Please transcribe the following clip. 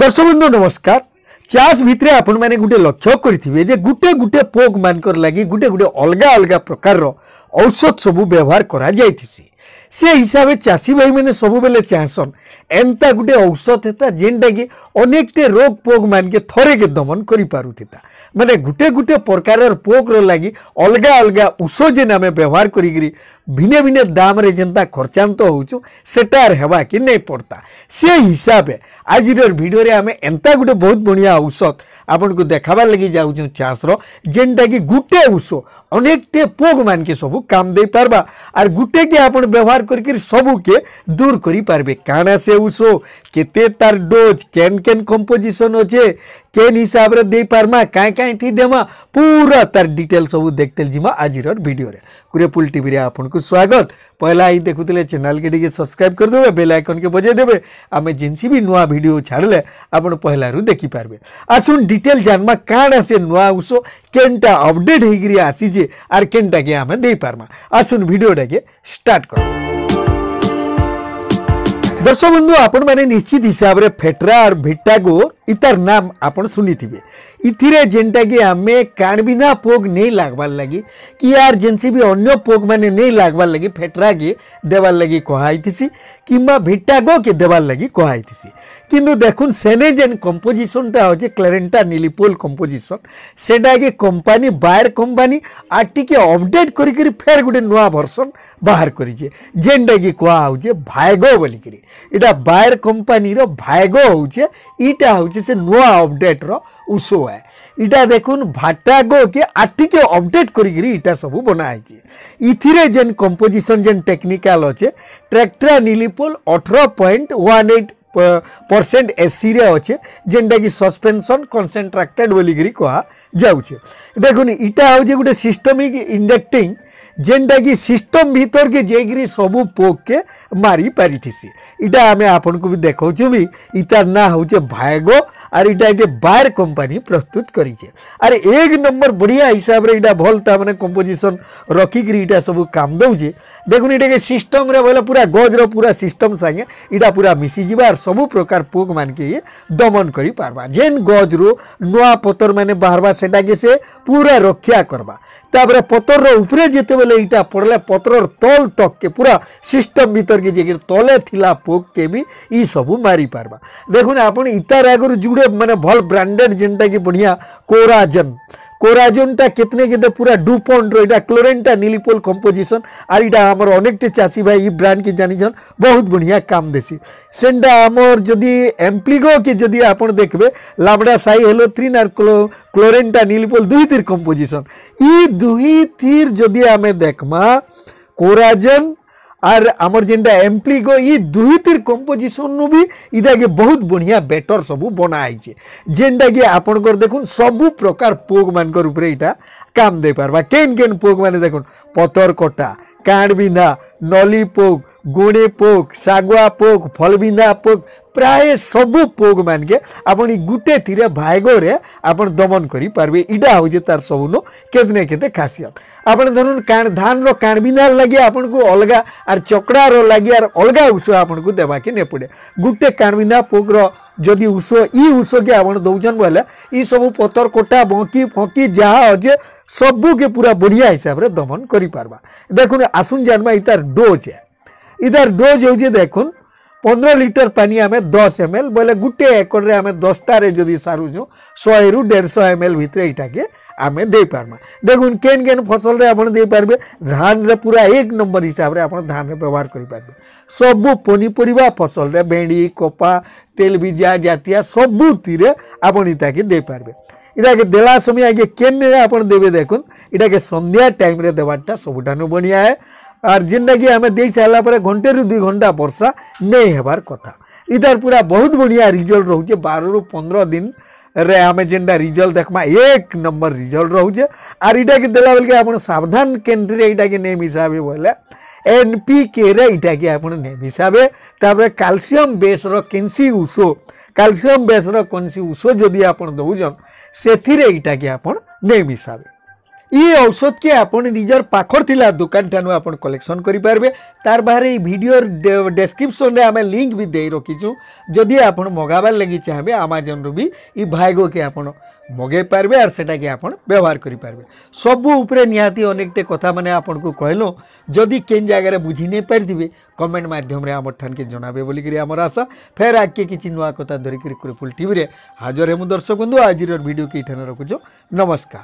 দর্শক বন্ধু নমস্কার চাষ ভিতরে আপনার গোটে লক্ষ্য করে যে গোটে গোটে পোক মানকর লাগি গোটে গোটে অলগা অলগা প্রকারর ঔষধ সবু ব্যবহার করা যাইতেছে ସେ ହିସାବେ ଚାଷୀ ଭାଇମାନେ ସବୁବେଲେ ଚାହିଁସନ୍ ଏନ୍ତା ଗୁଟେ ଔଷଧ ହେତା ଯେନ୍ଟାକି ଅନେକଟେ ରୋଗ ପୋକ ମାନକେ ଥରେକେ ଦମନ କରିପାରୁଥିତା ମାନେ ଗୁଟେ ଗୁଟେ ପ୍ରକାରର ପୋକର ଲାଗି ଅଲଗା ଅଲଗା ଉଷ ଯେନ୍ ଆମେ ବ୍ୟବହାର କରିକିରି ଭିନେ ଭିନେ ଦାମରେ ଯେନ୍ତା ଖର୍ଚ୍ଚାନ୍ତ ହେଉଛୁ ସେଟାର ହେବାକେ ନେଇ ପଡ଼ତା ସେ ହିସାବେ ଆଜିର ଭିଡ଼ିଓରେ ଆମେ ଏନ୍ତା ଗୁଟେ ବହୁତ ବଢ଼ିଆ ଔଷଧ ଆପଣଙ୍କୁ ଦେଖାବାର୍ ଲାଗି ଯାଉଛୁ ଚାନ୍ସର ଯେନ୍ଟାକି ଗୁଟେ ଉଷ ଅନେକଟେ ପୋକ ମାନକେ ସବୁ କାମ ଦେଇପାରବା ଆର୍ ଗୁଟେକେ ଆପଣ ବ୍ୟବହାର କରିକିରି ସବୁକେ ଦୂର କରିପାରିବେ କାଣା ସେ ଉଷ କେତେ ତାର ଡୋଜ୍ କେନ୍ କେନ୍ କମ୍ପୋଜିସନ୍ ଅଛେ କେନ୍ ହିସାବରେ ଦେଇପାରମା କାହିଁ କାହିଁଥି ଦେମା ପୁରା ତାର ଡିଟେଲ୍ ସବୁ ଦେଖତେ ଯିମା ଆଜିର ଭିଡ଼ିଓରେ କୁରେପୁଲ ଟିଭିରେ ଆପଣଙ୍କୁ ସ୍ୱାଗତ ପହିଲା ହିଁ ଦେଖୁଥିଲେ ଚ୍ୟାନେଲ୍କେ ଟିକେ ସବସ୍କ୍ରାଇବ୍ କରିଦେବେ ବେଲ୍ ଆଇକନ୍କେ ବଜେଇ ଦେବେ ଆମେ ଯେମିତି ବି ନୂଆ ଭିଡ଼ିଓ ଛାଡ଼ିଲେ ଆପଣ ପହିଲାରୁ ଦେଖିପାରିବେ ଆସୁନ୍ डिटेल जानवा काण से नुआ अंश केनटा अपडेट होकर आसीजे आर केनटाके आम देपार्मा आसन भिडटे स्टार्ट कर दर्शक बंधु आपण मैंने निश्चित हिसाब रे फेटरा और भिट्टा को इतार नाम आप शुनिथे इतिर जेनटा कि आम काणबिना पोग नहीं लगवार लगी कि यार जेनसी भी अन्न पोग मैंने नहीं लगवार लगी फेटरा के देवार लगी कहती कि भिटागो के देवार लगी कहती कि देखुन सेने जेन कंपोजिशनटा हूँ क्लेरेन्टा निलिपोल कंपोजिशन सेटा कंपानी बायर कंपानी आर टी अपडेट कर फेर गोटे नुआ भर्सन बाहर करे जेनटा कि कहा भायगो बोलिकी इटा बायर कंपानी भायगो हूँ इटा ହେଉଛି ସେ ନୂଆ ଅପଡ଼େଟ୍ର ଉଷୋ ଏ ଇଟା ଦେଖୁନ୍ ଭାଟାଗୋ କି ଆଠିକେ ଅପଡ଼େଟ୍ କରିକିରି ଇଟା ସବୁ ବନା ହେଇଛି ଇଥିରେ ଯେନ୍ କମ୍ପୋଜିସନ୍ ଯେନ୍ ଟେକ୍ନିକାଲ୍ ଅଛେ ଟ୍ରାକ୍ଟ୍ରା ନିଲିପୋଲ୍ ଅଠର ପଏଣ୍ଟ ୱାନ୍ ଏଇଟ୍ ପରସେଣ୍ଟ ଏସିରେ ଅଛେ ଯେନ୍ଟାକି ସସ୍ପେନ୍ସନ୍ କନ୍ସେଣ୍ଟ୍ରାକ୍ଟେଡ୍ ବୋଲିକିରି କୁହାଯାଉଛେ ଦେଖୁନ୍ ଇଟା ହେଉଛି ଗୋଟେ ସିଷ୍ଟମିକ୍ ଇଣ୍ଡେକ୍ଟିଂ जेनटाकि सिस्टम भितर के जेकि सबू पोक के मारि पारिथिसी इटा आम आपन को भी देखा भी इतार ना होचे भायगो आर इटा के बार कंपनी प्रस्तुत करे आर एक नंबर बढ़िया हिसाब रे इटा भल ता कंपोजिशन रखी इटा सब कम दउचे देखुन इटा के सिस्टम रे बोले पूरा गज रो पूरा सिस्टम संगे इटा पूरा मिसी जिबा आर सब प्रकार पोक मान के दमन कर पार्बा जेन गज रु नुआ पतर माने बाहरबा सेटा के से पूरा रक्षा करवा पतर रो ବେଲେ ଇଟା ପଡ଼୍ଲେ ପତ୍ରର ତଲ୍ ତକ୍କେ ପୁରା ସିଷ୍ଟମ୍ ଭିତର୍କେ ଯାଇକି ତଲେ ଥିଲା ପୋକ୍କେ ବି ଇ ସବୁ ମାରିପାର୍ବା ଦେଖୁନ୍ ଆପଣ ଇତାର ଆଗରୁ ଯୁଡ଼େ ମାନେ ଭଲ୍ ବ୍ରାଣ୍ଡେଡ଼୍ ଯେନ୍ଟାକି ବଢ଼ିଆ କୋରାଜେନ୍ कोराजोन कितने के पूरा डुपोन्ड रहा क्लोरेन टा निलीपोल कंपोजिशन आर इटा आमर अनेक चाषी भाई ये ब्रांड के जानीन बहुत बढ़िया काम देसी सेन्टा आम जदि एम्प्लिगो के जदि आप देखे लाबड़ा साई हेलो थ्रीन आर क्लो क्लोरेन टा निलीपोल दुई थीर कंपोजिशन युई थीर जदि आम देखमा कोराजन ଆର୍ ଆମର ଯେନ୍ଟା ଏମ୍ପ୍ଲିକ ଇ ଦୁହିତିର କମ୍ପୋଜିସନ୍ରୁ ବି ଇଟାକେ ବହୁତ ବଢ଼ିଆ ବେଟର୍ ସବୁ ବନା ହେଇଛେ ଯେନ୍ଟାକି ଆପଣଙ୍କର ଦେଖୁନ୍ ସବୁ ପ୍ରକାର ପୋଗ୍ମାନଙ୍କର ଉପରେ ଇଟା କାମ ଦେଇପାରବା କେନ୍ କେନ୍ ପୋଗ୍ମାନେ ଦେଖୁନ୍ ପତର କଟା કાણબીંધા ନଲି ପୋକ୍ ଗୁଣେ ପୋକ୍ ଶାଗୁଆ ପୋକ୍ ଫଲବିନ୍ଧା ପୋକ୍ ପ୍ରାୟ ସବୁ ପୋକ୍ ମାନକେ ଆପଣ ଇ ଗୁଟେ ଥିରେ ଭାଇଗରେ ଆପଣ ଦମନ କରିପାରିବେ ଇଟା ହଉଛେ ତାର ସବୁନ କେତେ ନା କେତେ ଖାସିୟତ ଆପଣ ଧରନ୍ କାଣ ଧାନର କାଣବିନ୍ଧାର ଲାଗି ଆପଣଙ୍କୁ ଅଲଗା ଆର୍ ଚକଡ଼ାର ଲାଗି ଆର୍ ଅଲଗା ଔଷଧ ଆପଣଙ୍କୁ ଦେବାକେ ନେଇ ପଡ଼େ ଗୁଟେ କାଣବିନ୍ଧା ପୋକ୍ର ଯଦି ଉଷ ଇ ଉଷକେ ଆପଣ ଦଉଛନ୍ ବୋଇଲେ ଇ ସବୁ ପତର କୋଟା ବଙ୍କି ଫଙ୍କି ଯାହା ଅଛେ ସବୁକେ ପୁରା ବଢ଼ିଆ ହିସାବରେ ଦମନ କରିପାରବା ଦେଖୁନ୍ ଆସୁନ୍ ଜାନ୍ମା ଇତାର ଡୋଜ୍ ଇତାର ଡୋଜ୍ ହେଉଛେ ଦେଖୁନ୍ पंद्रह लिटर पानी आम दस एम एल बोले गोटे एकड़ में आम दसटार जदि सारूँ शहे रु देश एम एल भितर ये के आम देपार्मा देखुन केन केन फसल आपारे धान पूरा एक नंबर हिसाब से आप धान व्यवहार करेंगे सब पनीपरिया फसल भेड़ी कपा तेलबीजा जातिया सबुति आपन इताके देपारे इटाके देला समय आगे केन आप देवे देखुन इटाके सन्ध्या टाइम देवाटा सबुठान बढ़िया है ଆର୍ ଯେନ୍ଟାକି ଆମେ ଦେଇ ସାରିଲା ପରେ ଘଣ୍ଟେରୁ ଦୁଇ ଘଣ୍ଟା ବର୍ଷା ନେଇ ହେବାର କଥା ଇତାର ପୁରା ବହୁତ ବଢ଼ିଆ ରିଜଲ୍ଟ ରହୁଛେ ବାରରୁ ପନ୍ଦର ଦିନ ରେ ଆମେ ଯେନ୍ଟା ରିଜଲ୍ଟ ଦେଖ୍ମା ଏକ ନମ୍ବର ରିଜଲ୍ଟ ରହୁଛେ ଆର୍ ଇଟାକେ ଦେଲା ବେଲକେ ଆପଣ ସାବଧାନ କେନ୍ଦ୍ରରେ ଇଟାକେ ନେଇ ମିଶାବେ ବୋଇଲେ ଏନ୍ ପି କେରେ ଇଟାକେ ଆପଣ ନେଇ ମିଶାବେ ତାପରେ କାଲସିୟମ୍ ବେସ୍ର କେନ୍ସି ଉଷୋ କ୍ୟାଲସିୟମ୍ ବେସ୍ର କୌଣସି ଉଷ ଯଦି ଆପଣ ଦେଉଛନ୍ ସେଥିରେ ଏଇଟାକି ଆପଣ ନେଇ ମିଶାବେ ଇ ଔଷଧ କି ଆପଣ ନିଜର ପାଖରେ ଥିଲା ଦୋକାନଠାରୁ ଆପଣ କଲେକ୍ସନ୍ କରିପାରିବେ ତାର ବାହାରେ ଏଇ ଭିଡ଼ିଓ ଡେସ୍କ୍ରିପସନ୍ରେ ଆମେ ଲିଙ୍କ୍ ବି ଦେଇ ରଖିଛୁ ଯଦି ଆପଣ ମଗାବାର ଲାଗି ଚାହିଁବେ ଆମାଜନ୍ରୁ ବି ଇ ଭାଇଗୋକେ ଆପଣ ମଗାଇ ପାରିବେ ଆର୍ ସେଟାକେ ଆପଣ ବ୍ୟବହାର କରିପାରିବେ ସବୁ ଉପରେ ନିହାତି ଅନେକଟେ କଥା ମାନେ ଆପଣଙ୍କୁ କହିଲୁ ଯଦି କେନ୍ ଜାଗାରେ ବୁଝି ନେଇ ପାରିଥିବେ କମେଣ୍ଟ ମାଧ୍ୟମରେ ଆମର ଠାନକେ ଜଣାବେ ବୋଲିକିରି ଆମର ଆଶା ଫେର୍ ଆଗକେ କିଛି ନୂଆ କଥା ଧରିକିରି କୁରୁପୁଲ ଟିଭିରେ ହାଜର ହେମୁ ଦର୍ଶକ ବନ୍ଧୁ ଆଜିର ଭିଡ଼ିଓ କି ଏଠାନେ ରଖୁଛୁ ନମସ୍କାର